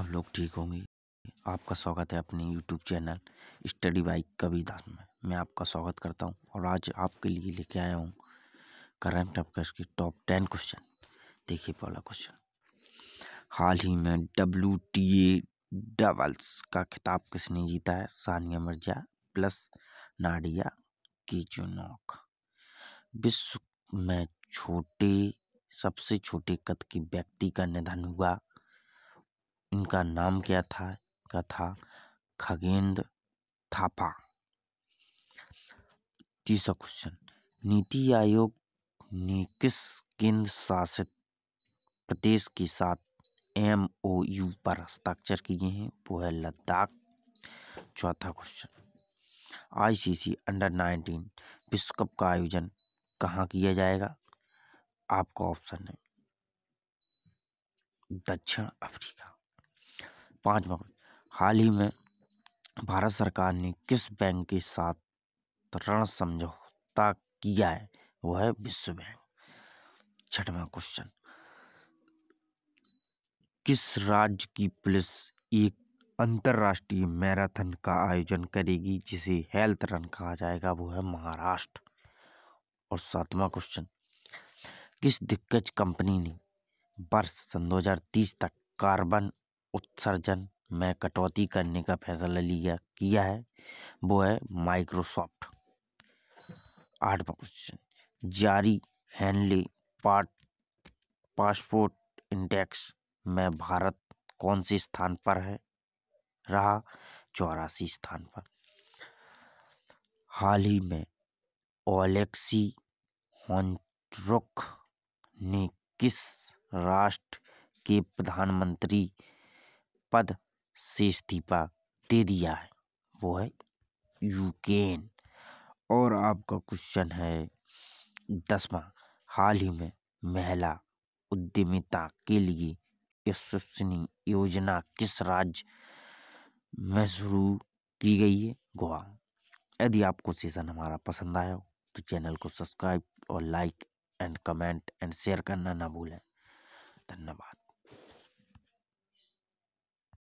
आप लोग ठीक होंगे आपका स्वागत है अपने YouTube channel study by Kavidas में मैं आपका स्वागत करता हूं और आज आपके लिए लेके आया हूं करंट अफेयर्स के टॉप टेन क्वेश्चन देखिए पहला क्वेश्चन हाल ही में डब्ल्यू टी ए डबल्स का खिताब किसने जीता है सानिया मिर्जा प्लस नाडिया चुनौक विश्व में छोटे सबसे छोटे कद के व्यक्ति का निधन हुआ इनका नाम क्या था का था खगेंद्र थापा तीसरा क्वेश्चन नीति आयोग ने किस केंद्र शासित प्रदेश के साथ एम ओ यू पर हस्ताक्षर किए हैं वो है लद्दाख चौथा क्वेश्चन आईसीसी अंडर नाइनटीन विश्व कप का आयोजन कहाँ किया जाएगा आपका ऑप्शन है दक्षिण अफ्रीका पाँच हाल ही में भारत सरकार ने किस बैंक के साथ ऋण समझौता किया है वह है विश्व बैंक छठवा क्वेश्चन किस राज्य की पुलिस एक अंतर्राष्ट्रीय मैराथन का आयोजन करेगी जिसे हेल्थ रन कहा जाएगा वो है महाराष्ट्र और सातवां क्वेश्चन किस दिग्गज कंपनी ने वर्ष सन 2030 तक कार्बन उत्सर्जन में कटौती करने का फैसला लिया किया है वो है माइक्रोसॉफ्ट आठवां क्वेश्चन जारी हेनली पार्ट पासपोर्ट इंडेक्स में भारत कौन से स्थान पर है रहा चौरासी स्थान पर हाल ही में ओलेक्सी हॉन्ट्रुक ने किस राष्ट्र के प्रधानमंत्री पद से इस्तीफ़ा दे दिया है वो है यूकेन और आपका क्वेश्चन है दसवां हाल ही में महिला उद्यमिता के लिए यशस्वनी योजना किस राज्य में शुरू की गई है गोवा यदि आपको सीजन हमारा पसंद आया हो तो चैनल को सब्सक्राइब और like and comment and share करना ना भूलें धन्यवाद